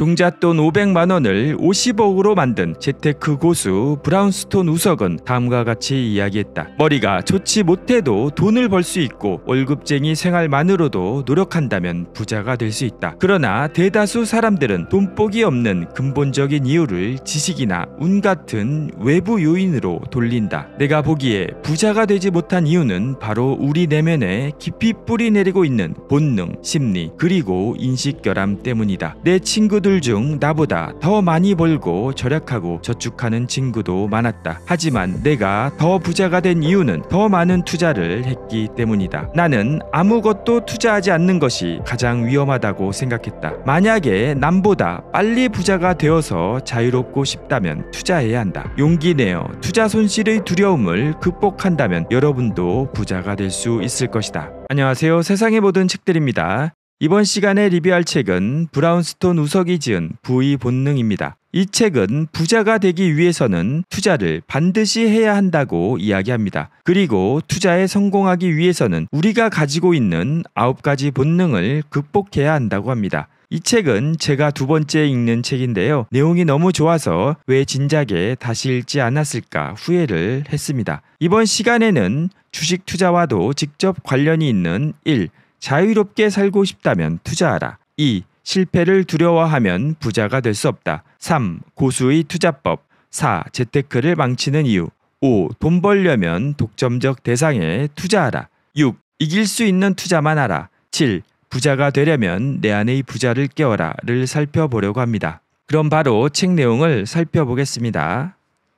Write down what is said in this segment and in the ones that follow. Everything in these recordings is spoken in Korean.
종잣돈 500만 원을 50억으로 만든 재테크 고수 브라운스톤 우석은 다음과 같이 이야기했다. 머리가 좋지 못해도 돈을 벌 수 있고 월급쟁이 생활만으로도 노력한다면 부자가 될 수 있다. 그러나 대다수 사람들은 돈복이 없는 근본적인 이유를 지식이나 운 같은 외부 요인으로 돌린다. 내가 보기에 부자가 되지 못한 이유는 바로 우리 내면에 깊이 뿌리 내리고 있는 본능, 심리, 그리고 인식 결함 때문이다. 내 친구들 친구들 중 나보다 더 많이 벌고 절약하고 저축하는 친구도 많았다. 하지만 내가 더 부자가 된 이유는 더 많은 투자를 했기 때문이다. 나는 아무것도 투자하지 않는 것이 가장 위험하다고 생각했다. 만약에 남보다 빨리 부자가 되어서 자유롭고 싶다면 투자해야 한다. 용기 내어 투자 손실의 두려움을 극복한다면 여러분도 부자가 될 수 있을 것이다. 안녕하세요. 세상의 모든 책들입니다. 이번 시간에 리뷰할 책은 브라운스톤 우석이 지은 부의 본능입니다. 이 책은 부자가 되기 위해서는 투자를 반드시 해야 한다고 이야기합니다. 그리고 투자에 성공하기 위해서는 우리가 가지고 있는 아홉 가지 본능을 극복해야 한다고 합니다. 이 책은 제가 두 번째 읽는 책인데요. 내용이 너무 좋아서 왜 진작에 다시 읽지 않았을까 후회를 했습니다. 이번 시간에는 주식 투자와도 직접 관련이 있는 1. 자유롭게 살고 싶다면 투자하라. 2. 실패를 두려워하면 부자가 될 수 없다. 3. 고수의 투자법. 4. 재테크를 망치는 이유. 5. 돈 벌려면 독점적 대상에 투자하라. 6. 이길 수 있는 투자만 하라. 7. 부자가 되려면 내 안의 부자를 깨워라를 살펴보려고 합니다. 그럼 바로 책 내용을 살펴보겠습니다.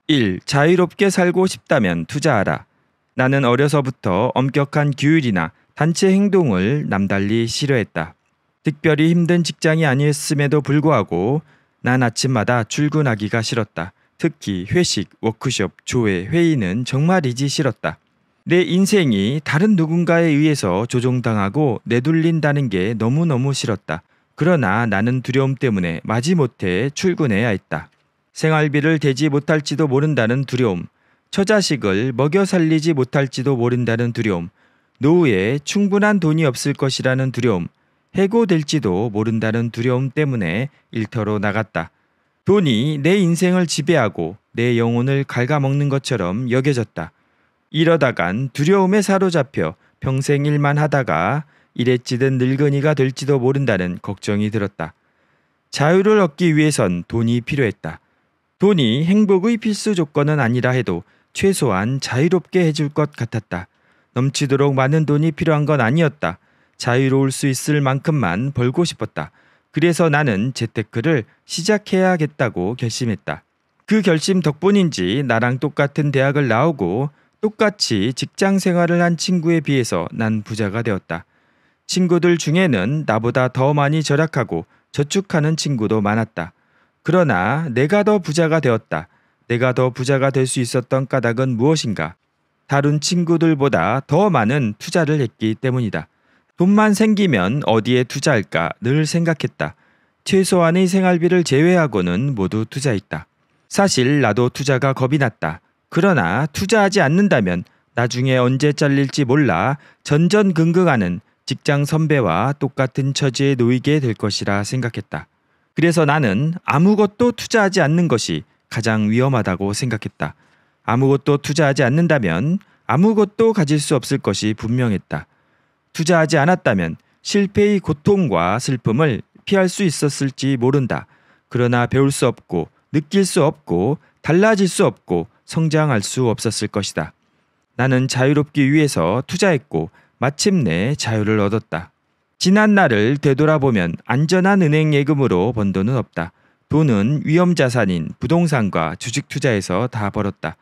1. 자유롭게 살고 싶다면 투자하라. 나는 어려서부터 엄격한 규율이나 단체 행동을 남달리 싫어했다. 특별히 힘든 직장이 아니었음에도 불구하고 난 아침마다 출근하기가 싫었다. 특히 회식, 워크숍, 조회, 회의는 정말이지 싫었다. 내 인생이 다른 누군가에 의해서 조종당하고 내둘린다는 게 너무너무 싫었다. 그러나 나는 두려움 때문에 마지못해 출근해야 했다. 생활비를 대지 못할지도 모른다는 두려움, 처자식을 먹여 살리지 못할지도 모른다는 두려움, 노후에 충분한 돈이 없을 것이라는 두려움, 해고될지도 모른다는 두려움 때문에 일터로 나갔다. 돈이 내 인생을 지배하고 내 영혼을 갉아먹는 것처럼 여겨졌다. 이러다간 두려움에 사로잡혀 평생 일만 하다가 이랬지든 늙은이가 될지도 모른다는 걱정이 들었다. 자유를 얻기 위해선 돈이 필요했다. 돈이 행복의 필수 조건은 아니라 해도 최소한 자유롭게 해줄 것 같았다. 넘치도록 많은 돈이 필요한 건 아니었다. 자유로울 수 있을 만큼만 벌고 싶었다. 그래서 나는 재테크를 시작해야겠다고 결심했다. 그 결심 덕분인지 나랑 똑같은 대학을 나오고 똑같이 직장 생활을 한 친구에 비해서 난 부자가 되었다. 친구들 중에는 나보다 더 많이 절약하고 저축하는 친구도 많았다. 그러나 내가 더 부자가 되었다. 내가 더 부자가 될 수 있었던 까닭은 무엇인가? 다른 친구들보다 더 많은 투자를 했기 때문이다. 돈만 생기면 어디에 투자할까 늘 생각했다. 최소한의 생활비를 제외하고는 모두 투자했다. 사실 나도 투자가 겁이 났다. 그러나 투자하지 않는다면 나중에 언제 잘릴지 몰라 전전긍긍하는 직장 선배와 똑같은 처지에 놓이게 될 것이라 생각했다. 그래서 나는 아무것도 투자하지 않는 것이 가장 위험하다고 생각했다. 아무것도 투자하지 않는다면 아무것도 가질 수 없을 것이 분명했다. 투자하지 않았다면 실패의 고통과 슬픔을 피할 수 있었을지 모른다. 그러나 배울 수 없고 느낄 수 없고 달라질 수 없고 성장할 수 없었을 것이다. 나는 자유롭기 위해서 투자했고 마침내 자유를 얻었다. 지난 날을 되돌아보면 안전한 은행 예금으로 번 돈은 없다. 돈은 위험 자산인 부동산과 주식 투자에서 다 벌었다.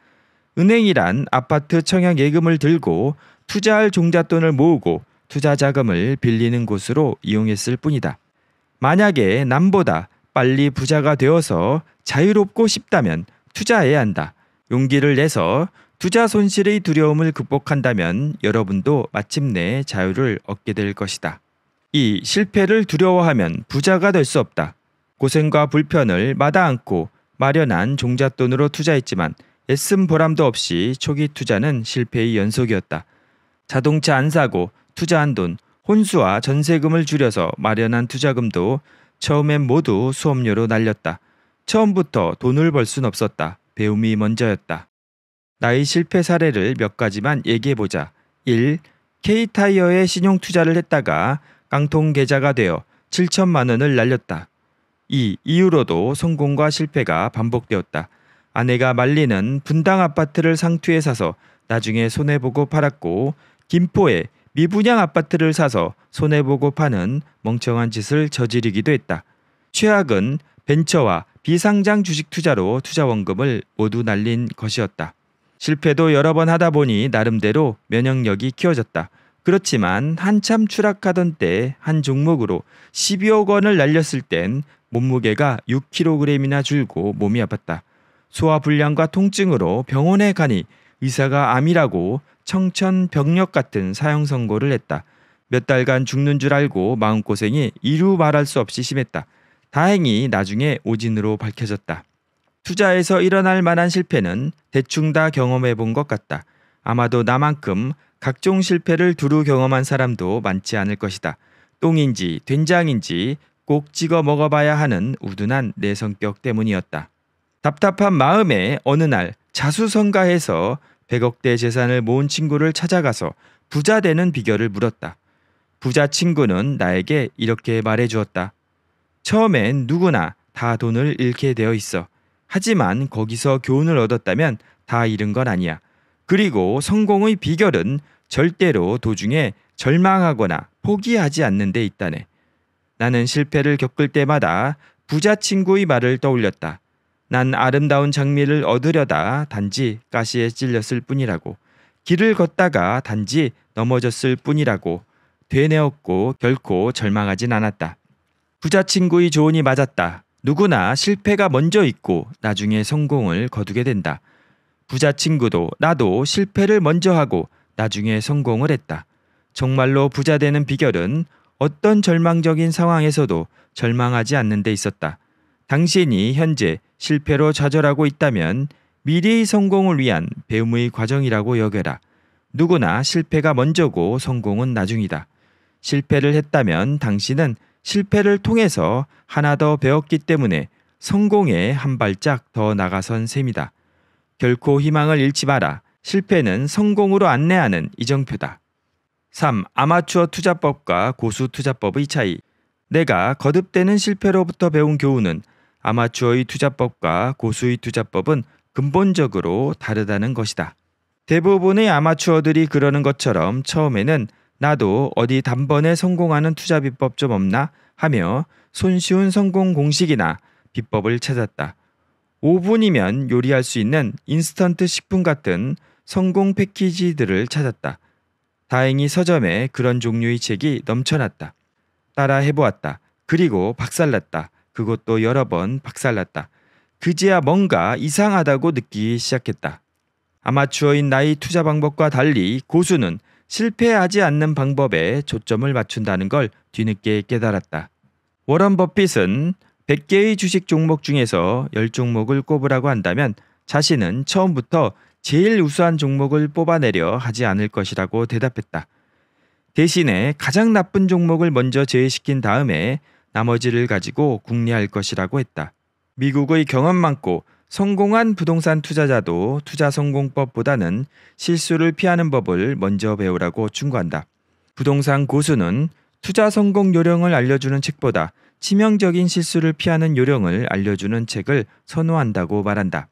은행이란 아파트 청약 예금을 들고 투자할 종잣돈을 모으고 투자 자금을 빌리는 곳으로 이용했을 뿐이다. 만약에 남보다 빨리 부자가 되어서 자유롭고 싶다면 투자해야 한다. 용기를 내서 투자 손실의 두려움을 극복한다면 여러분도 마침내 자유를 얻게 될 것이다. 이 실패를 두려워하면 부자가 될 수 없다. 고생과 불편을 마다않고 마련한 종잣돈으로 투자했지만 애쓴 보람도 없이 초기 투자는 실패의 연속이었다. 자동차 안 사고 투자한 돈, 혼수와 전세금을 줄여서 마련한 투자금도 처음엔 모두 수업료로 날렸다. 처음부터 돈을 벌 순 없었다. 배움이 먼저였다. 나의 실패 사례를 몇 가지만 얘기해보자. 1. K타이어에 신용투자를 했다가 깡통계좌가 되어 7천만 원을 날렸다. 2. 이후로도 성공과 실패가 반복되었다. 아내가 말리는 분당 아파트를 상투에 사서 나중에 손해보고 팔았고 김포에 미분양 아파트를 사서 손해보고 파는 멍청한 짓을 저지르기도 했다. 최악은 벤처와 비상장 주식 투자로 투자 원금을 모두 날린 것이었다. 실패도 여러 번 하다 보니 나름대로 면역력이 키워졌다. 그렇지만 한참 추락하던 때 한 종목으로 12억 원을 날렸을 땐 몸무게가 6kg이나 줄고 몸이 아팠다. 소화불량과 통증으로 병원에 가니 의사가 암이라고 청천벽력 같은 사형 선고를 했다. 몇 달간 죽는 줄 알고 마음고생이 이루 말할 수 없이 심했다. 다행히 나중에 오진으로 밝혀졌다. 투자에서 일어날 만한 실패는 대충 다 경험해 본 것 같다. 아마도 나만큼 각종 실패를 두루 경험한 사람도 많지 않을 것이다. 똥인지 된장인지 꼭 찍어 먹어봐야 하는 우둔한 내 성격 때문이었다. 답답한 마음에 어느 날 자수성가해서 100억대 재산을 모은 친구를 찾아가서 부자 되는 비결을 물었다. 부자 친구는 나에게 이렇게 말해 주었다. 처음엔 누구나 다 돈을 잃게 되어 있어. 하지만 거기서 교훈을 얻었다면 다 잃은 건 아니야. 그리고 성공의 비결은 절대로 도중에 절망하거나 포기하지 않는 데 있다네. 나는 실패를 겪을 때마다 부자 친구의 말을 떠올렸다. 난 아름다운 장미를 얻으려다 단지 가시에 찔렸을 뿐이라고 길을 걷다가 단지 넘어졌을 뿐이라고 되뇌었고 결코 절망하진 않았다. 부자 친구의 조언이 맞았다. 누구나 실패가 먼저 있고 나중에 성공을 거두게 된다. 부자 친구도 나도 실패를 먼저 하고 나중에 성공을 했다. 정말로 부자 되는 비결은 어떤 절망적인 상황에서도 절망하지 않는 데 있었다. 당신이 현재 실패로 좌절하고 있다면 미래의 성공을 위한 배움의 과정이라고 여겨라. 누구나 실패가 먼저고 성공은 나중이다. 실패를 했다면 당신은 실패를 통해서 하나 더 배웠기 때문에 성공에 한 발짝 더 나가선 셈이다. 결코 희망을 잃지 마라. 실패는 성공으로 안내하는 이정표다. 3. 아마추어 투자법과 고수 투자법의 차이. 내가 거듭되는 실패로부터 배운 교훈은 아마추어의 투자법과 고수의 투자법은 근본적으로 다르다는 것이다. 대부분의 아마추어들이 그러는 것처럼 처음에는 나도 어디 단번에 성공하는 투자 비법 좀 없나 하며 손쉬운 성공 공식이나 비법을 찾았다. 5분이면 요리할 수 있는 인스턴트 식품 같은 성공 패키지들을 찾았다. 다행히 서점에 그런 종류의 책이 넘쳐났다. 따라 해보았다. 그리고 박살났다. 그것도 여러 번 박살났다. 그제야 뭔가 이상하다고 느끼기 시작했다. 아마추어인 나의 투자 방법과 달리 고수는 실패하지 않는 방법에 초점을 맞춘다는 걸 뒤늦게 깨달았다. 워런 버핏은 100개의 주식 종목 중에서 10종목을 꼽으라고 한다면 자신은 처음부터 제일 우수한 종목을 뽑아내려 하지 않을 것이라고 대답했다. 대신에 가장 나쁜 종목을 먼저 제외시킨 다음에 나머지를 가지고 국리할 것이라고 했다. 미국의 경험 많고 성공한 부동산 투자자도 투자 성공법보다는 실수를 피하는 법을 먼저 배우라고 충고한다. 부동산 고수는 투자 성공 요령을 알려주는 책보다 치명적인 실수를 피하는 요령을 알려주는 책을 선호한다고 말한다.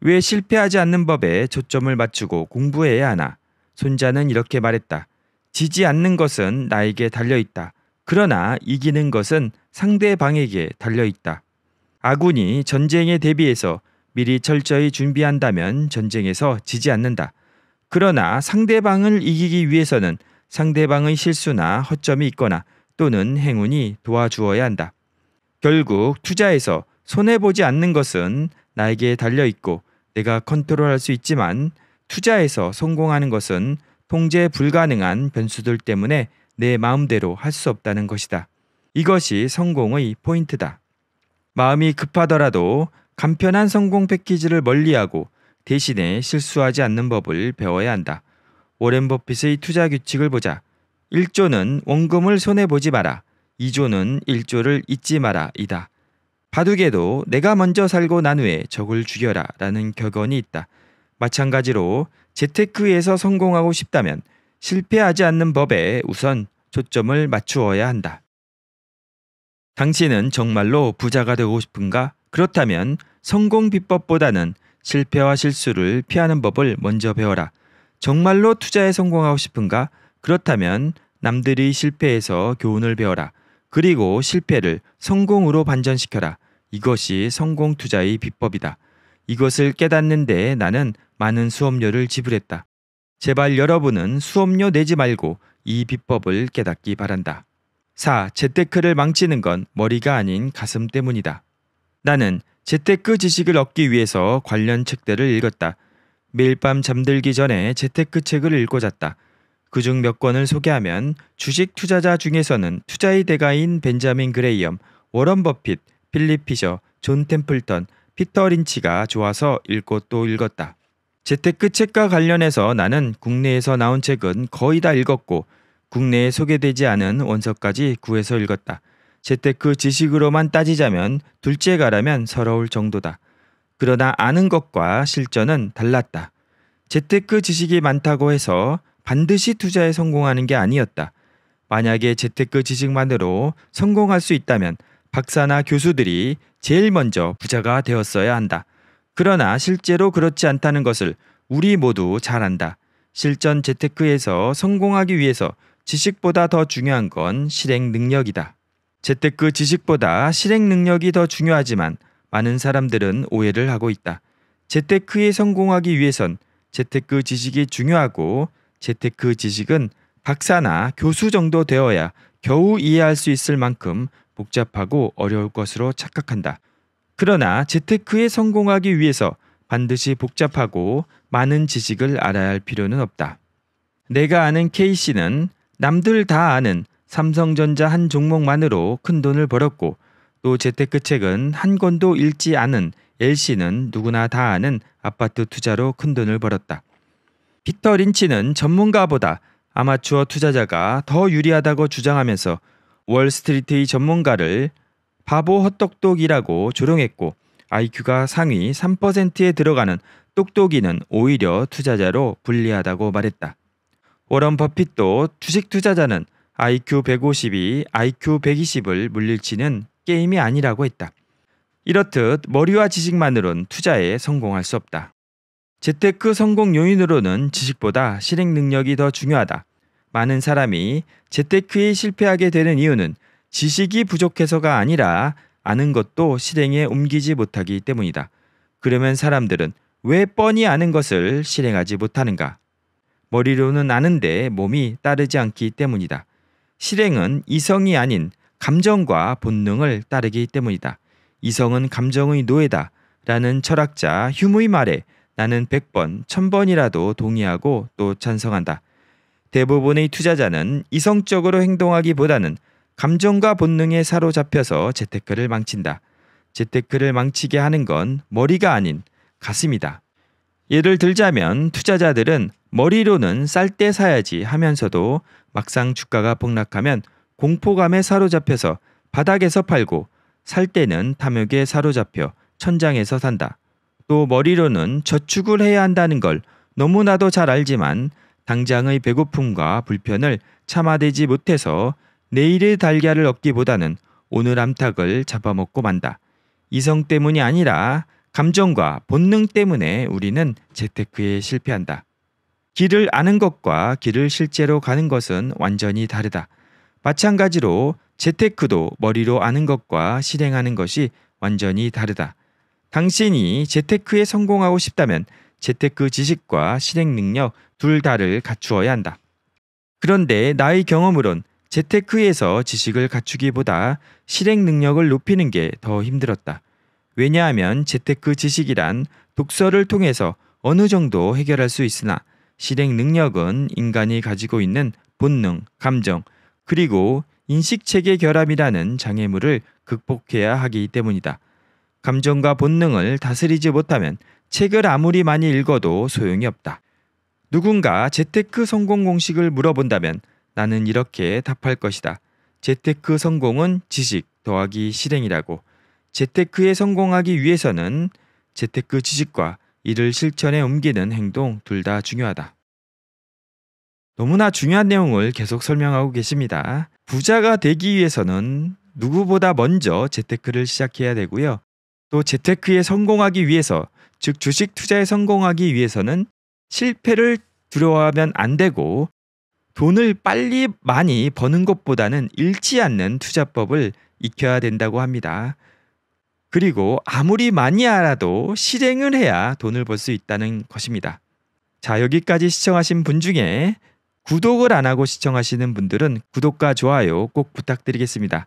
왜 실패하지 않는 법에 초점을 맞추고 공부해야 하나? 손자는 이렇게 말했다. 지지 않는 것은 나에게 달려있다. 그러나 이기는 것은 상대방에게 달려 있다. 아군이 전쟁에 대비해서 미리 철저히 준비한다면 전쟁에서 지지 않는다. 그러나 상대방을 이기기 위해서는 상대방의 실수나 허점이 있거나 또는 행운이 도와주어야 한다. 결국 투자에서 손해보지 않는 것은 나에게 달려있고 내가 컨트롤할 수 있지만 투자에서 성공하는 것은 통제 불가능한 변수들 때문에 내 마음대로 할 수 없다는 것이다. 이것이 성공의 포인트다. 마음이 급하더라도 간편한 성공 패키지를 멀리하고 대신에 실수하지 않는 법을 배워야 한다. 워렌 버핏의 투자 규칙을 보자. 1조는 원금을 손해보지 마라. 2조는 1조를 잊지 마라. 이다. 바둑에도 내가 먼저 살고 난 후에 적을 죽여라. 라는 격언이 있다. 마찬가지로 재테크에서 성공하고 싶다면 실패하지 않는 법에 우선 초점을 맞추어야 한다. 당신은 정말로 부자가 되고 싶은가? 그렇다면 성공 비법보다는 실패와 실수를 피하는 법을 먼저 배워라. 정말로 투자에 성공하고 싶은가? 그렇다면 남들이 실패해서 교훈을 배워라. 그리고 실패를 성공으로 반전시켜라. 이것이 성공 투자의 비법이다. 이것을 깨닫는데 나는 많은 수업료를 지불했다. 제발 여러분은 수업료 내지 말고 이 비법을 깨닫기 바란다. 4. 재테크를 망치는 건 머리가 아닌 가슴 때문이다. 나는 재테크 지식을 얻기 위해서 관련 책들을 읽었다. 매일 밤 잠들기 전에 재테크 책을 읽고 잤다. 그중 몇 권을 소개하면 주식 투자자 중에서는 투자의 대가인 벤자민 그레이엄, 워런 버핏, 필립 피저, 존 템플턴, 피터 린치가 좋아서 읽고 또 읽었다. 재테크 책과 관련해서 나는 국내에서 나온 책은 거의 다 읽었고 국내에 소개되지 않은 원서까지 구해서 읽었다. 재테크 지식으로만 따지자면 둘째가라면 서러울 정도다. 그러나 아는 것과 실전은 달랐다. 재테크 지식이 많다고 해서 반드시 투자에 성공하는 게 아니었다. 만약에 재테크 지식만으로 성공할 수 있다면 박사나 교수들이 제일 먼저 부자가 되었어야 한다. 그러나 실제로 그렇지 않다는 것을 우리 모두 잘 안다. 실전 재테크에서 성공하기 위해서 지식보다 더 중요한 건 실행 능력이다. 재테크 지식보다 실행 능력이 더 중요하지만 많은 사람들은 오해를 하고 있다. 재테크에 성공하기 위해선 재테크 지식이 중요하고 재테크 지식은 박사나 교수 정도 되어야 겨우 이해할 수 있을 만큼 복잡하고 어려울 것으로 착각한다. 그러나 재테크에 성공하기 위해서 반드시 복잡하고 많은 지식을 알아야 할 필요는 없다. 내가 아는 K씨는 남들 다 아는 삼성전자 한 종목만으로 큰 돈을 벌었고 또 재테크 책은 한 권도 읽지 않은 L씨는 누구나 다 아는 아파트 투자로 큰 돈을 벌었다. 피터 린치는 전문가보다 아마추어 투자자가 더 유리하다고 주장하면서 월스트리트의 전문가를 바보 헛똑똑이라고 조롱했고 IQ가 상위 3%에 들어가는 똑똑이는 오히려 투자자로 불리하다고 말했다. 워런 버핏도 주식 투자자는 IQ 150이 IQ 120을 물리치는 게임이 아니라고 했다. 이렇듯 머리와 지식만으론 투자에 성공할 수 없다. 재테크 성공 요인으로는 지식보다 실행 능력이 더 중요하다. 많은 사람이 재테크에 실패하게 되는 이유는 지식이 부족해서가 아니라 아는 것도 실행에 옮기지 못하기 때문이다. 그러면 사람들은 왜 뻔히 아는 것을 실행하지 못하는가? 머리로는 아는데 몸이 따르지 않기 때문이다. 실행은 이성이 아닌 감정과 본능을 따르기 때문이다. 이성은 감정의 노예다. 라는 철학자 휴무의 말에 나는 100번, 1000번이라도 동의하고 또 찬성한다. 대부분의 투자자는 이성적으로 행동하기보다는 감정과 본능에 사로잡혀서 재테크를 망친다. 재테크를 망치게 하는 건 머리가 아닌 가슴이다. 예를 들자면 투자자들은 머리로는 쌀 때 사야지 하면서도 막상 주가가 폭락하면 공포감에 사로잡혀서 바닥에서 팔고 살 때는 탐욕에 사로잡혀 천장에서 산다. 또 머리로는 저축을 해야 한다는 걸 너무나도 잘 알지만 당장의 배고픔과 불편을 참아대지 못해서 내일의 달걀을 얻기보다는 오늘 암탉을 잡아먹고 만다. 이성 때문이 아니라 감정과 본능 때문에 우리는 재테크에 실패한다. 길을 아는 것과 길을 실제로 가는 것은 완전히 다르다. 마찬가지로 재테크도 머리로 아는 것과 실행하는 것이 완전히 다르다. 당신이 재테크에 성공하고 싶다면 재테크 지식과 실행 능력 둘 다를 갖추어야 한다. 그런데 나의 경험으론 재테크에서 지식을 갖추기보다 실행 능력을 높이는 게 더 힘들었다. 왜냐하면 재테크 지식이란 독서를 통해서 어느 정도 해결할 수 있으나 실행 능력은 인간이 가지고 있는 본능, 감정, 그리고 인식체계 결함이라는 장애물을 극복해야 하기 때문이다. 감정과 본능을 다스리지 못하면 책을 아무리 많이 읽어도 소용이 없다. 누군가 재테크 성공 공식을 물어본다면 나는 이렇게 답할 것이다. 재테크 성공은 지식 더하기 실행이라고. 재테크에 성공하기 위해서는 재테크 지식과 이를 실천에 옮기는 행동 둘 다 중요하다. 너무나 중요한 내용을 계속 설명하고 계십니다. 부자가 되기 위해서는 누구보다 먼저 재테크를 시작해야 되고요. 또 재테크에 성공하기 위해서, 즉 주식 투자에 성공하기 위해서는 실패를 두려워하면 안 되고 돈을 빨리 많이 버는 것보다는 잃지 않는 투자법을 익혀야 된다고 합니다. 그리고 아무리 많이 알아도 실행을 해야 돈을 벌 수 있다는 것입니다. 자, 여기까지 시청하신 분 중에 구독을 안 하고 시청하시는 분들은 구독과 좋아요 꼭 부탁드리겠습니다.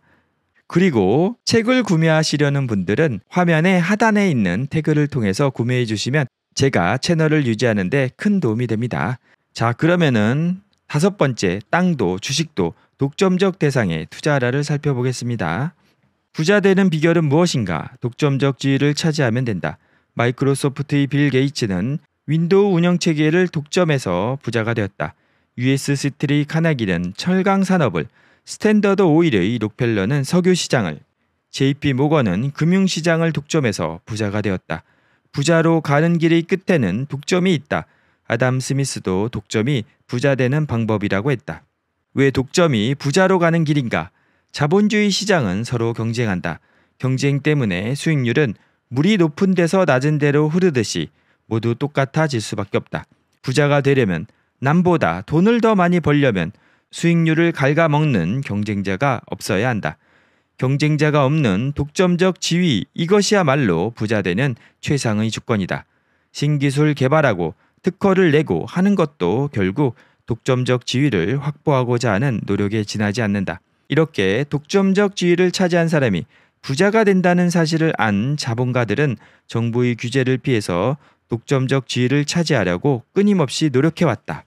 그리고 책을 구매하시려는 분들은 화면의 하단에 있는 태그를 통해서 구매해 주시면 제가 채널을 유지하는데 큰 도움이 됩니다. 자, 그러면은 다섯 번째, 땅도 주식도 독점적 대상의 투자하라를 살펴보겠습니다. 부자 되는 비결은 무엇인가? 독점적 지위를 차지하면 된다. 마이크로소프트의 빌 게이츠는 윈도우 운영 체계를 독점해서 부자가 되었다. US 스트리 카나기는 철강 산업을, 스탠더드 오일의 록펠러는 석유 시장을, JP 모건은 금융 시장을 독점해서 부자가 되었다. 부자로 가는 길의 끝에는 독점이 있다. 아담 스미스도 독점이 부자 되는 방법이라고 했다. 왜 독점이 부자로 가는 길인가? 자본주의 시장은 서로 경쟁한다. 경쟁 때문에 수익률은 물이 높은 데서 낮은 데로 흐르듯이 모두 똑같아질 수밖에 없다. 부자가 되려면 남보다 돈을 더 많이 벌려면 수익률을 갉아먹는 경쟁자가 없어야 한다. 경쟁자가 없는 독점적 지위 이것이야말로 부자되는 최상의 조건이다. 신기술 개발하고 특허를 내고 하는 것도 결국 독점적 지위를 확보하고자 하는 노력에 지나지 않는다. 이렇게 독점적 지위를 차지한 사람이 부자가 된다는 사실을 안 자본가들은 정부의 규제를 피해서 독점적 지위를 차지하려고 끊임없이 노력해왔다.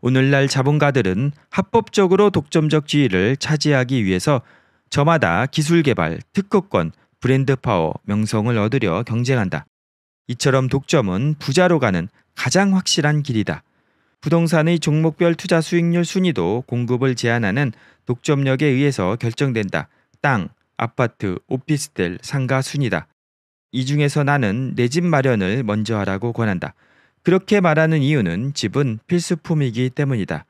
오늘날 자본가들은 합법적으로 독점적 지위를 차지하기 위해서 저마다 기술 개발, 특허권, 브랜드 파워, 명성을 얻으려 경쟁한다. 이처럼 독점은 부자로 가는 가장 확실한 길이다. 부동산의 종목별 투자 수익률 순위도 공급을 제한하는 독점력에 의해서 결정된다. 땅, 아파트, 오피스텔, 상가 순위다. 이 중에서 나는 내 집 마련을 먼저 하라고 권한다. 그렇게 말하는 이유는 집은 필수품이기 때문이다.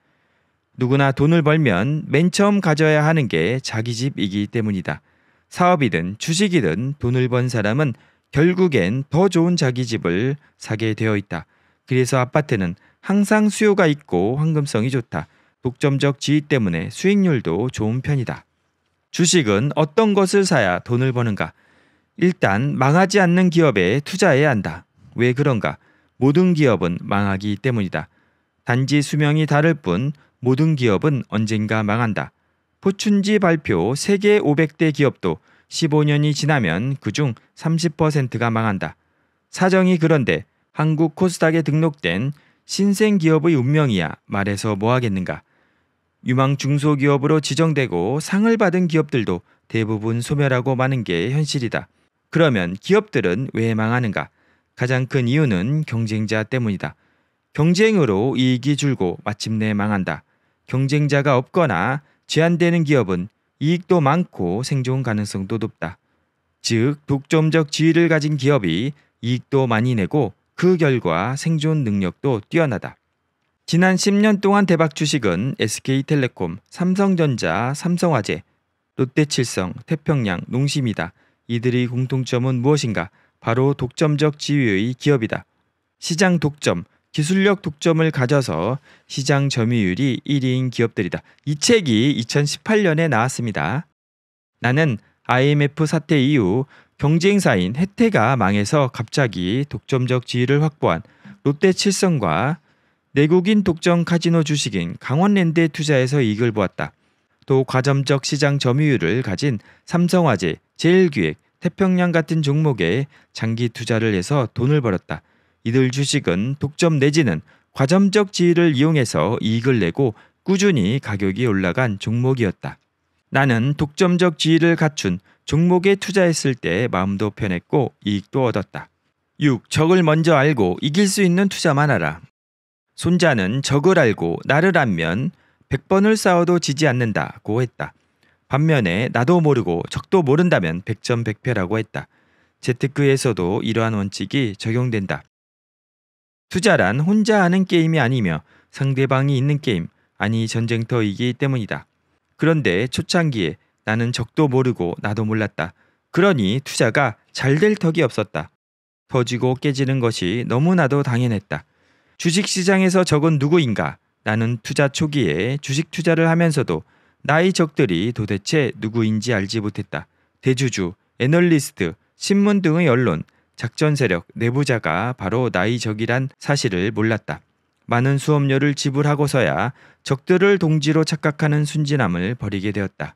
누구나 돈을 벌면 맨 처음 가져야 하는 게 자기 집이기 때문이다. 사업이든 주식이든 돈을 번 사람은 결국엔 더 좋은 자기 집을 사게 되어 있다. 그래서 아파트는 항상 수요가 있고 황금성이 좋다. 독점적 지위 때문에 수익률도 좋은 편이다. 주식은 어떤 것을 사야 돈을 버는가? 일단 망하지 않는 기업에 투자해야 한다. 왜 그런가? 모든 기업은 망하기 때문이다. 단지 수명이 다를 뿐 모든 기업은 언젠가 망한다. 포춘지 발표 세계 500대 기업도 15년이 지나면 그 중 30%가 망한다. 사정이 그런데 한국 코스닥에 등록된 신생 기업의 운명이야 말해서 뭐하겠는가. 유망 중소기업으로 지정되고 상을 받은 기업들도 대부분 소멸하고 마는 게 현실이다. 그러면 기업들은 왜 망하는가? 가장 큰 이유는 경쟁자 때문이다. 경쟁으로 이익이 줄고 마침내 망한다. 경쟁자가 없거나 제한되는 기업은 이익도 많고 생존 가능성도 높다. 즉, 독점적 지위를 가진 기업이 이익도 많이 내고 그 결과 생존 능력도 뛰어나다. 지난 10년 동안 대박 주식은 SK텔레콤, 삼성전자, 삼성화재, 롯데칠성, 태평양, 농심이다. 이들의 공통점은 무엇인가? 바로 독점적 지위의 기업이다. 시장 독점, 기술력 독점을 가져서 시장 점유율이 1위인 기업들이다. 이 책이 2018년에 나왔습니다. 나는 IMF 사태 이후 경쟁사인 혜태가 망해서 갑자기 독점적 지위를 확보한 롯데 칠성과 내국인 독점 카지노 주식인 강원랜드에 투자해서 이익을 보았다. 또 과점적 시장 점유율을 가진 삼성화재, 제일기획, 태평양 같은 종목에 장기 투자를 해서 돈을 벌었다. 이들 주식은 독점 내지는 과점적 지위를 이용해서 이익을 내고 꾸준히 가격이 올라간 종목이었다. 나는 독점적 지위를 갖춘 종목에 투자했을 때 마음도 편했고 이익도 얻었다. 6. 적을 먼저 알고 이길 수 있는 투자만 하라. 손자는 적을 알고 나를 안면 100번을 싸워도 지지 않는다고 했다. 반면에 나도 모르고 적도 모른다면 100점 100패라고 했다. 재테크에서도 이러한 원칙이 적용된다. 투자란 혼자 하는 게임이 아니며 상대방이 있는 게임, 아니 전쟁터이기 때문이다. 그런데 초창기에 나는 적도 모르고 나도 몰랐다. 그러니 투자가 잘 될 턱이 없었다. 터지고 깨지는 것이 너무나도 당연했다. 주식시장에서 적은 누구인가? 나는 투자 초기에 주식 투자를 하면서도 나의 적들이 도대체 누구인지 알지 못했다. 대주주, 애널리스트, 신문 등의 언론, 작전 세력, 내부자가 바로 나의 적이란 사실을 몰랐다. 많은 수업료를 지불하고서야 적들을 동지로 착각하는 순진함을 버리게 되었다.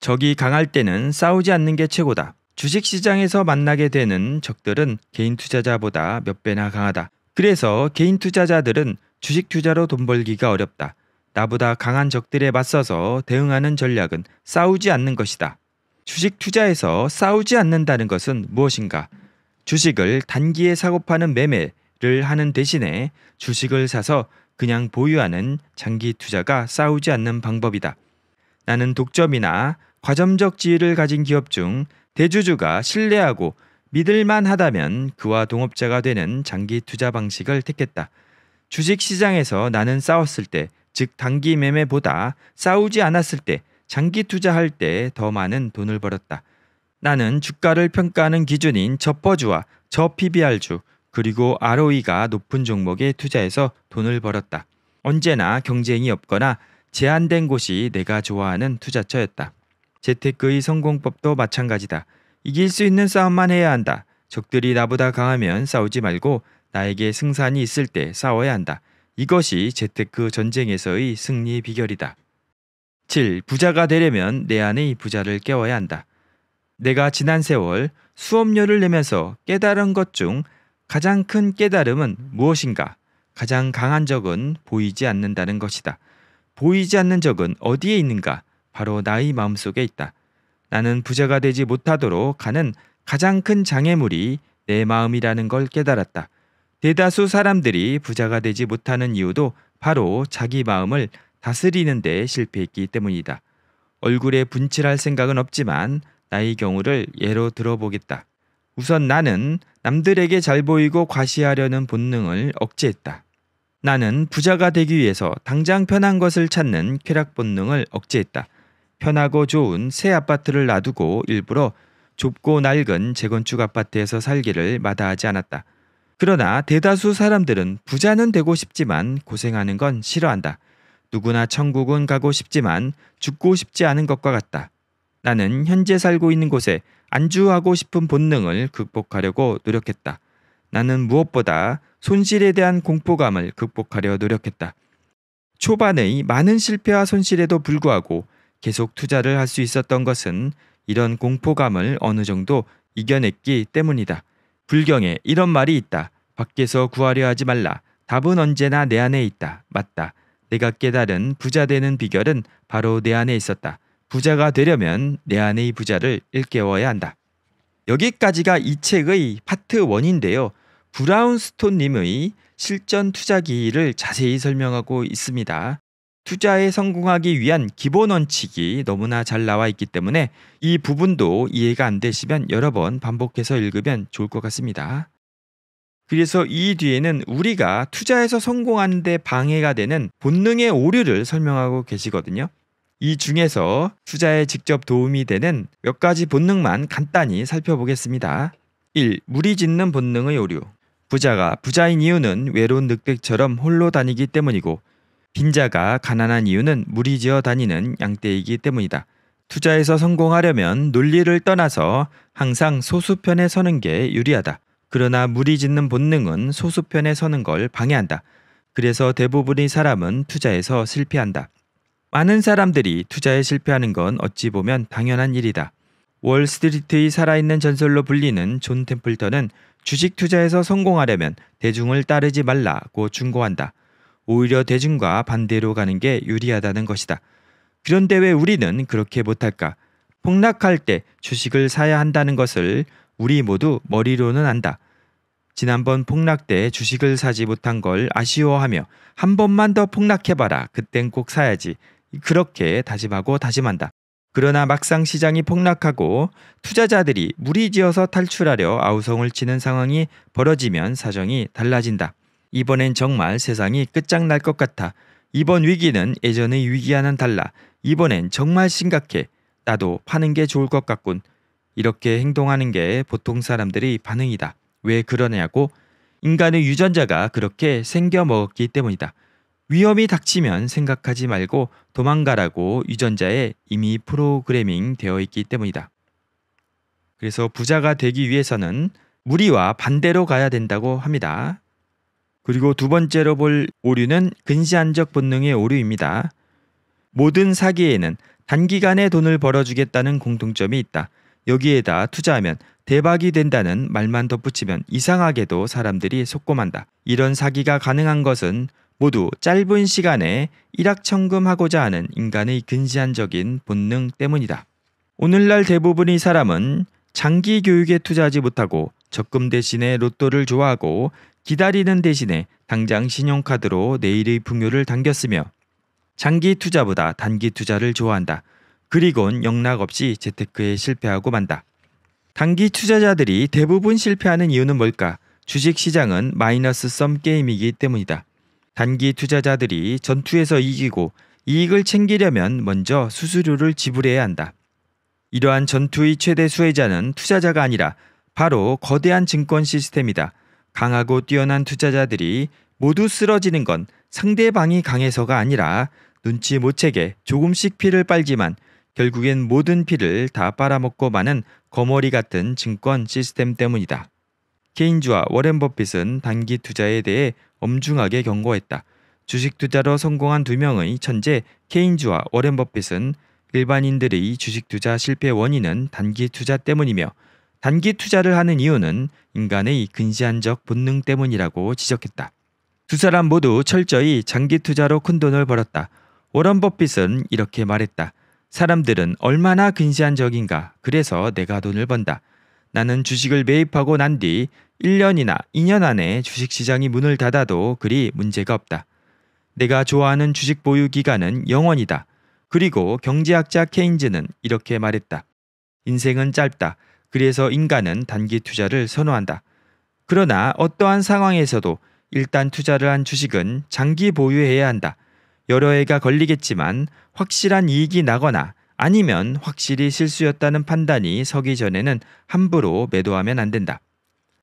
적이 강할 때는 싸우지 않는 게 최고다. 주식시장에서 만나게 되는 적들은 개인 투자자보다 몇 배나 강하다. 그래서 개인 투자자들은 주식 투자로 돈 벌기가 어렵다. 나보다 강한 적들에 맞서서 대응하는 전략은 싸우지 않는 것이다. 주식 투자에서 싸우지 않는다는 것은 무엇인가? 주식을 단기에 사고 파는 매매, 를 하는 대신에 주식을 사서 그냥 보유하는 장기 투자가 싸우지 않는 방법이다. 나는 독점이나 과점적 지위를 가진 기업 중 대주주가 신뢰하고 믿을만 하다면 그와 동업자가 되는 장기 투자 방식을 택했다. 주식 시장에서 나는 싸웠을 때, 즉 단기 매매보다 싸우지 않았을 때, 장기 투자할 때 더 많은 돈을 벌었다. 나는 주가를 평가하는 기준인 저퍼주와 저PBR주, 그리고 ROE가 높은 종목에 투자해서 돈을 벌었다. 언제나 경쟁이 없거나 제한된 곳이 내가 좋아하는 투자처였다. 재테크의 성공법도 마찬가지다. 이길 수 있는 싸움만 해야 한다. 적들이 나보다 강하면 싸우지 말고 나에게 승산이 있을 때 싸워야 한다. 이것이 재테크 전쟁에서의 승리 비결이다. 7. 부자가 되려면 내 안의 부자를 깨워야 한다. 내가 지난 세월 수업료를 내면서 깨달은 것중 가장 큰 깨달음은 무엇인가? 가장 강한 적은 보이지 않는다는 것이다. 보이지 않는 적은 어디에 있는가? 바로 나의 마음속에 있다. 나는 부자가 되지 못하도록 가는 가장 큰 장애물이 내 마음이라는 걸 깨달았다. 대다수 사람들이 부자가 되지 못하는 이유도 바로 자기 마음을 다스리는 데 실패했기 때문이다. 얼굴에 분칠할 생각은 없지만 나의 경우를 예로 들어보겠다. 우선 나는 남들에게 잘 보이고 과시하려는 본능을 억제했다. 나는 부자가 되기 위해서 당장 편한 것을 찾는 쾌락 본능을 억제했다. 편하고 좋은 새 아파트를 놔두고 일부러 좁고 낡은 재건축 아파트에서 살기를 마다하지 않았다. 그러나 대다수 사람들은 부자는 되고 싶지만 고생하는 건 싫어한다. 누구나 천국은 가고 싶지만 죽고 싶지 않은 것과 같다. 나는 현재 살고 있는 곳에 안주하고 싶은 본능을 극복하려고 노력했다. 나는 무엇보다 손실에 대한 공포감을 극복하려 노력했다. 초반의 많은 실패와 손실에도 불구하고 계속 투자를 할 수 있었던 것은 이런 공포감을 어느 정도 이겨냈기 때문이다. 불경에 이런 말이 있다. 밖에서 구하려 하지 말라. 답은 언제나 내 안에 있다. 맞다. 내가 깨달은 부자 되는 비결은 바로 내 안에 있었다. 부자가 되려면 내 안의 부자를 일깨워야 한다. 여기까지가 이 책의 파트 1인데요. 브라운스톤님의 실전 투자기를 자세히 설명하고 있습니다. 투자에 성공하기 위한 기본 원칙이 너무나 잘 나와 있기 때문에 이 부분도 이해가 안 되시면 여러 번 반복해서 읽으면 좋을 것 같습니다. 그래서 이 뒤에는 우리가 투자에서 성공하는데 방해가 되는 본능의 오류를 설명하고 계시거든요. 이 중에서 투자에 직접 도움이 되는 몇 가지 본능만 간단히 살펴보겠습니다. 1. 무리 짓는 본능의 오류. 부자가 부자인 이유는 외로운 늑대처럼 홀로 다니기 때문이고 빈자가 가난한 이유는 무리지어 다니는 양떼이기 때문이다. 투자에서 성공하려면 논리를 떠나서 항상 소수편에 서는 게 유리하다. 그러나 무리 짓는 본능은 소수편에 서는 걸 방해한다. 그래서 대부분의 사람은 투자에서 실패한다. 많은 사람들이 투자에 실패하는 건 어찌 보면 당연한 일이다. 월스트리트의 살아있는 전설로 불리는 존 템플턴은 주식 투자에서 성공하려면 대중을 따르지 말라고 충고한다. 오히려 대중과 반대로 가는 게 유리하다는 것이다. 그런데 왜 우리는 그렇게 못할까? 폭락할 때 주식을 사야 한다는 것을 우리 모두 머리로는 안다. 지난번 폭락 때 주식을 사지 못한 걸 아쉬워하며 한 번만 더 폭락해봐라. 그땐 꼭 사야지. 그렇게 다짐하고 다짐한다. 그러나 막상 시장이 폭락하고 투자자들이 무리지어서 탈출하려 아우성을 치는 상황이 벌어지면 사정이 달라진다. 이번엔 정말 세상이 끝장날 것 같아. 이번 위기는 예전의 위기와는 달라. 이번엔 정말 심각해. 나도 파는 게 좋을 것 같군. 이렇게 행동하는 게 보통 사람들의 반응이다. 왜 그러냐고? 인간의 유전자가 그렇게 생겨 먹었기 때문이다. 위험이 닥치면 생각하지 말고 도망가라고 유전자에 이미 프로그래밍 되어 있기 때문이다. 그래서 부자가 되기 위해서는 무리와 반대로 가야 된다고 합니다. 그리고 두 번째로 볼 오류는 근시안적 본능의 오류입니다. 모든 사기에는 단기간에 돈을 벌어주겠다는 공통점이 있다. 여기에다 투자하면 대박이 된다는 말만 덧붙이면 이상하게도 사람들이 속고만다. 이런 사기가 가능한 것은 모두 짧은 시간에 일확천금하고자 하는 인간의 근시안적인 본능 때문이다. 오늘날 대부분의 사람은 장기 교육에 투자하지 못하고 적금 대신에 로또를 좋아하고 기다리는 대신에 당장 신용카드로 내일의 풍요를 당겼으며 장기 투자보다 단기 투자를 좋아한다. 그리곤 영락없이 재테크에 실패하고 만다. 단기 투자자들이 대부분 실패하는 이유는 뭘까? 주식 시장은 마이너스 썸 게임이기 때문이다. 단기 투자자들이 전투에서 이기고 이익을 챙기려면 먼저 수수료를 지불해야 한다. 이러한 전투의 최대 수혜자는 투자자가 아니라 바로 거대한 증권 시스템이다. 강하고 뛰어난 투자자들이 모두 쓰러지는 건 상대방이 강해서가 아니라 눈치 못 채게 조금씩 피를 빨지만 결국엔 모든 피를 다 빨아먹고 마는 거머리 같은 증권 시스템 때문이다. 케인즈와 워렌 버핏은 단기 투자에 대해 엄중하게 경고했다. 주식 투자로 성공한 두 명의 천재 케인즈와 워렌 버핏은 일반인들의 주식 투자 실패 원인은 단기 투자 때문이며 단기 투자를 하는 이유는 인간의 근시안적 본능 때문이라고 지적했다. 두 사람 모두 철저히 장기 투자로 큰 돈을 벌었다. 워런 버핏은 이렇게 말했다. 사람들은 얼마나 근시안적인가. 그래서 내가 돈을 번다. 나는 주식을 매입하고 난 뒤 1년이나 2년 안에 주식시장이 문을 닫아도 그리 문제가 없다. 내가 좋아하는 주식 보유 기간은 영원이다. 그리고 경제학자 케인즈는 이렇게 말했다. 인생은 짧다. 그래서 인간은 단기 투자를 선호한다. 그러나 어떠한 상황에서도 일단 투자를 한 주식은 장기 보유해야 한다. 여러 해가 걸리겠지만 확실한 이익이 나거나 아니면 확실히 실수였다는 판단이 서기 전에는 함부로 매도하면 안 된다.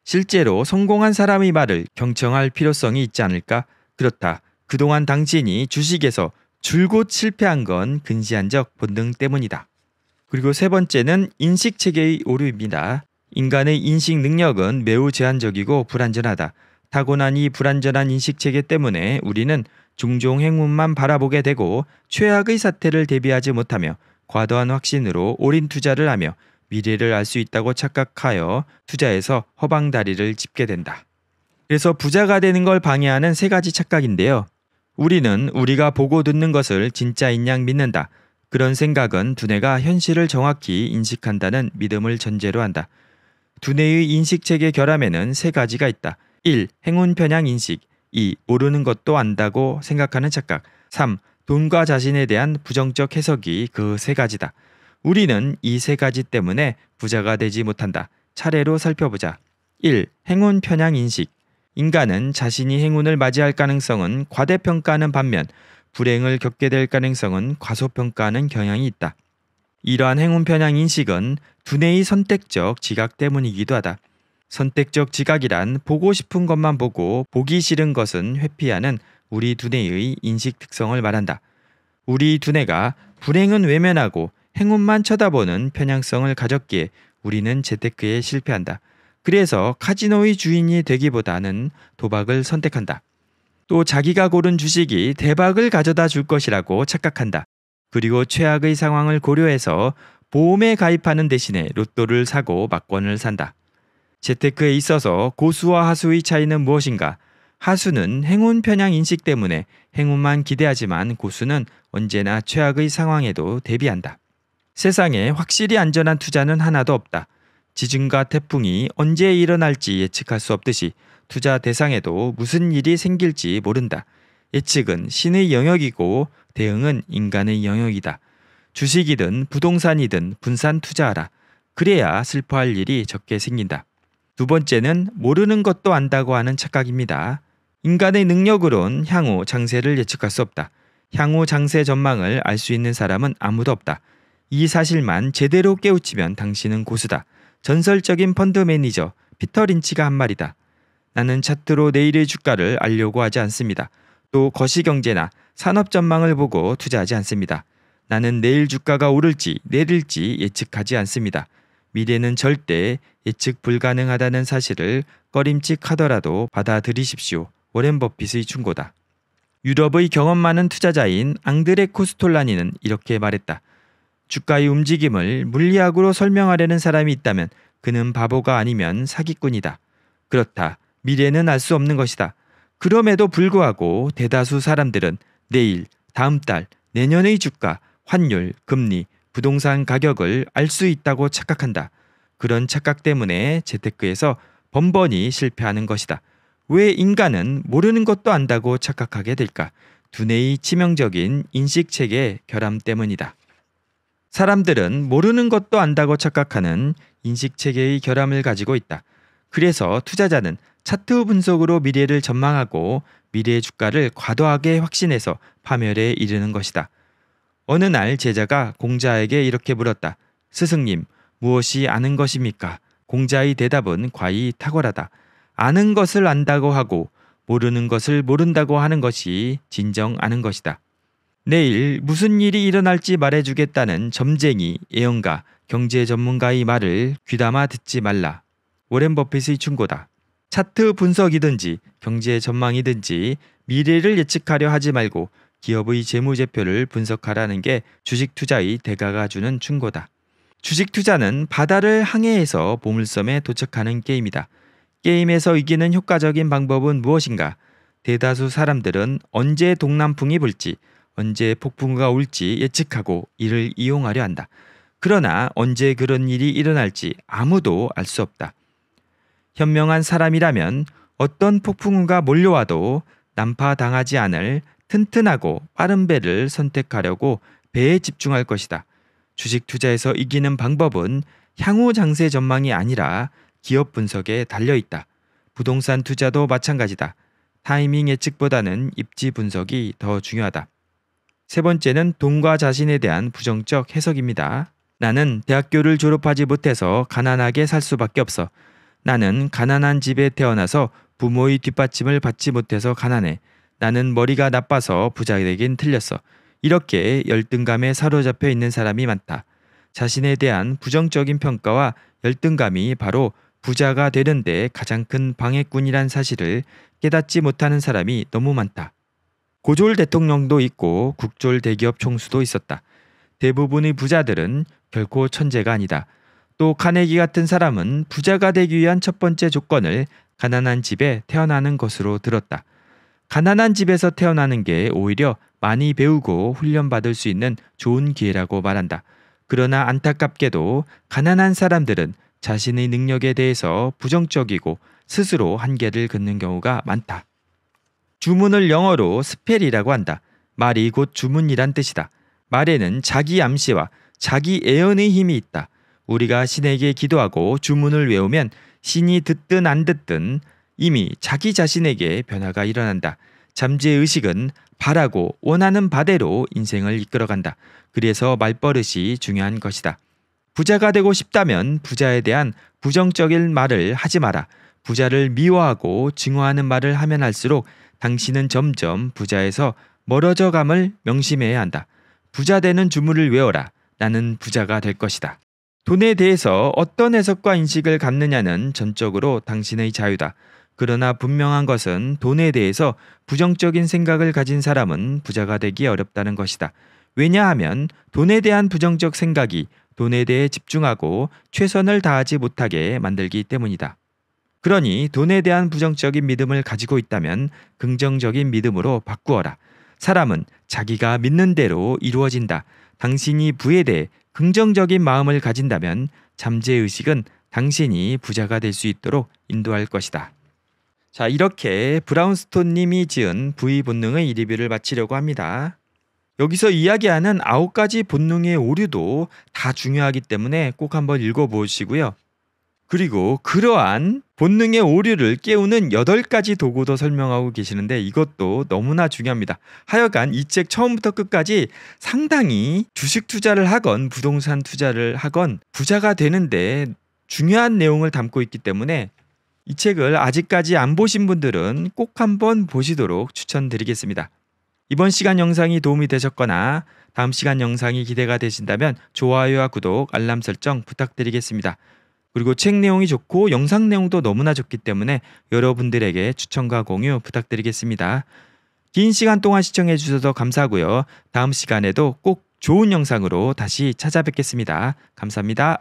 실제로 성공한 사람의 말을 경청할 필요성이 있지 않을까? 그렇다. 그동안 당신이 주식에서 줄곧 실패한 건 근시안적 본능 때문이다. 그리고 세 번째는 인식 체계의 오류입니다. 인간의 인식 능력은 매우 제한적이고 불완전하다. 타고난 이 불완전한 인식 체계 때문에 우리는 종종 행운만 바라보게 되고 최악의 사태를 대비하지 못하며 과도한 확신으로 올인 투자를 하며 미래를 알 수 있다고 착각하여 투자에서 허방다리를 짚게 된다. 그래서 부자가 되는 걸 방해하는 세 가지 착각인데요. 우리는 우리가 보고 듣는 것을 진짜인 양 믿는다. 그런 생각은 두뇌가 현실을 정확히 인식한다는 믿음을 전제로 한다. 두뇌의 인식체계 결함에는 세 가지가 있다. 1. 행운 편향 인식 2. 모르는 것도 안다고 생각하는 착각 3. 돈과 자신에 대한 부정적 해석이 그 세 가지다. 우리는 이 세 가지 때문에 부자가 되지 못한다. 차례로 살펴보자. 1. 행운 편향 인식. 인간은 자신이 행운을 맞이할 가능성은 과대평가하는 반면 불행을 겪게 될 가능성은 과소평가하는 경향이 있다. 이러한 행운 편향 인식은 두뇌의 선택적 지각 때문이기도 하다. 선택적 지각이란 보고 싶은 것만 보고 보기 싫은 것은 회피하는 우리 두뇌의 인식 특성을 말한다. 우리 두뇌가 불행은 외면하고 행운만 쳐다보는 편향성을 가졌기에 우리는 재테크에 실패한다. 그래서 카지노의 주인이 되기보다는 도박을 선택한다. 또 자기가 고른 주식이 대박을 가져다 줄 것이라고 착각한다. 그리고 최악의 상황을 고려해서 보험에 가입하는 대신에 로또를 사고 막권을 산다. 재테크에 있어서 고수와 하수의 차이는 무엇인가? 하수는 행운 편향 인식 때문에 행운만 기대하지만 고수는 언제나 최악의 상황에도 대비한다. 세상에 확실히 안전한 투자는 하나도 없다. 지진과 태풍이 언제 일어날지 예측할 수 없듯이 투자 대상에도 무슨 일이 생길지 모른다. 예측은 신의 영역이고 대응은 인간의 영역이다. 주식이든 부동산이든 분산 투자하라. 그래야 슬퍼할 일이 적게 생긴다. 두 번째는 모르는 것도 안다고 하는 착각입니다. 인간의 능력으론 향후 장세를 예측할 수 없다. 향후 장세 전망을 알 수 있는 사람은 아무도 없다. 이 사실만 제대로 깨우치면 당신은 고수다. 전설적인 펀드 매니저 피터 린치가 한 말이다. 나는 차트로 내일의 주가를 알려고 하지 않습니다. 또 거시경제나 산업 전망을 보고 투자하지 않습니다. 나는 내일 주가가 오를지 내릴지 예측하지 않습니다. 미래는 절대 예측 불가능하다는 사실을 꺼림칙하더라도 받아들이십시오. 워렌 버핏의 충고다. 유럽의 경험 많은 투자자인 앙드레 코스톨라니는 이렇게 말했다. 주가의 움직임을 물리학으로 설명하려는 사람이 있다면 그는 바보가 아니면 사기꾼이다. 그렇다. 미래는 알 수 없는 것이다. 그럼에도 불구하고 대다수 사람들은 내일, 다음 달, 내년의 주가, 환율, 금리, 부동산 가격을 알 수 있다고 착각한다. 그런 착각 때문에 재테크에서 번번이 실패하는 것이다. 왜 인간은 모르는 것도 안다고 착각하게 될까? 두뇌의 치명적인 인식 체계 결함 때문이다. 사람들은 모르는 것도 안다고 착각하는 인식 체계의 결함을 가지고 있다. 그래서 투자자는 차트 분석으로 미래를 전망하고 미래의 주가를 과도하게 확신해서 파멸에 이르는 것이다. 어느 날 제자가 공자에게 이렇게 물었다. 스승님, 무엇이 아는 것입니까? 공자의 대답은 과히 탁월하다. 아는 것을 안다고 하고 모르는 것을 모른다고 하는 것이 진정 아는 것이다. 내일 무슨 일이 일어날지 말해주겠다는 점쟁이, 예언가, 경제 전문가의 말을 귀담아 듣지 말라. 워렌 버핏의 충고다. 차트 분석이든지 경제 전망이든지 미래를 예측하려 하지 말고 기업의 재무제표를 분석하라는 게 주식 투자의 대가가 주는 충고다. 주식 투자는 바다를 항해해서 보물섬에 도착하는 게임이다. 게임에서 이기는 효과적인 방법은 무엇인가? 대다수 사람들은 언제 동남풍이 불지, 언제 폭풍우가 올지 예측하고 이를 이용하려 한다. 그러나 언제 그런 일이 일어날지 아무도 알 수 없다. 현명한 사람이라면 어떤 폭풍우가 몰려와도 난파당하지 않을 튼튼하고 빠른 배를 선택하려고 배에 집중할 것이다. 주식 투자에서 이기는 방법은 향후 장세 전망이 아니라 기업 분석에 달려 있다. 부동산 투자도 마찬가지다. 타이밍 예측보다는 입지 분석이 더 중요하다. 세 번째는 돈과 자신에 대한 부정적 해석입니다. 나는 대학교를 졸업하지 못해서 가난하게 살 수밖에 없어. 나는 가난한 집에 태어나서 부모의 뒷받침을 받지 못해서 가난해. 나는 머리가 나빠서 부자되긴 틀렸어. 이렇게 열등감에 사로잡혀 있는 사람이 많다. 자신에 대한 부정적인 평가와 열등감이 바로 부자가 되는데 가장 큰 방해꾼이란 사실을 깨닫지 못하는 사람이 너무 많다. 고졸 대통령도 있고 국졸 대기업 총수도 있었다. 대부분의 부자들은 결코 천재가 아니다. 또 카네기 같은 사람은 부자가 되기 위한 첫 번째 조건을 가난한 집에 태어나는 것으로 들었다. 가난한 집에서 태어나는 게 오히려 많이 배우고 훈련받을 수 있는 좋은 기회라고 말한다. 그러나 안타깝게도 가난한 사람들은 자신의 능력에 대해서 부정적이고 스스로 한계를 긋는 경우가 많다. 주문을 영어로 스펠이라고 한다. 말이 곧 주문이란 뜻이다. 말에는 자기 암시와 자기 애연의 힘이 있다. 우리가 신에게 기도하고 주문을 외우면 신이 듣든 안 듣든 이미 자기 자신에게 변화가 일어난다. 잠재의 식은 바라고 원하는 바대로 인생을 이끌어간다. 그래서 말버릇이 중요한 것이다. 부자가 되고 싶다면 부자에 대한 부정적인 말을 하지 마라. 부자를 미워하고 증오하는 말을 하면 할수록 당신은 점점 부자에서 멀어져 감을 명심해야 한다. 부자 되는 주문을 외워라. 나는 부자가 될 것이다. 돈에 대해서 어떤 해석과 인식을 갖느냐는 전적으로 당신의 자유다. 그러나 분명한 것은 돈에 대해서 부정적인 생각을 가진 사람은 부자가 되기 어렵다는 것이다. 왜냐하면 돈에 대한 부정적 생각이 돈에 대해 집중하고 최선을 다하지 못하게 만들기 때문이다. 그러니 돈에 대한 부정적인 믿음을 가지고 있다면 긍정적인 믿음으로 바꾸어라. 사람은 자기가 믿는 대로 이루어진다. 당신이 부에 대해 긍정적인 마음을 가진다면 잠재의식은 당신이 부자가 될 수 있도록 인도할 것이다. 자, 이렇게 브라운스톤 님이 지은 부의 본능의 리뷰를 마치려고 합니다. 여기서 이야기하는 아홉 가지 본능의 오류도 다 중요하기 때문에 꼭 한번 읽어보시고요. 그리고 그러한 본능의 오류를 깨우는 여덟 가지 도구도 설명하고 계시는데 이것도 너무나 중요합니다. 하여간 이 책 처음부터 끝까지 상당히 주식 투자를 하건 부동산 투자를 하건 부자가 되는데 중요한 내용을 담고 있기 때문에 이 책을 아직까지 안 보신 분들은 꼭 한번 보시도록 추천드리겠습니다. 이번 시간 영상이 도움이 되셨거나 다음 시간 영상이 기대가 되신다면 좋아요와 구독, 알람 설정 부탁드리겠습니다. 그리고 책 내용이 좋고 영상 내용도 너무나 좋기 때문에 여러분들에게 추천과 공유 부탁드리겠습니다. 긴 시간 동안 시청해 주셔서 감사하고요. 다음 시간에도 꼭 좋은 영상으로 다시 찾아뵙겠습니다. 감사합니다.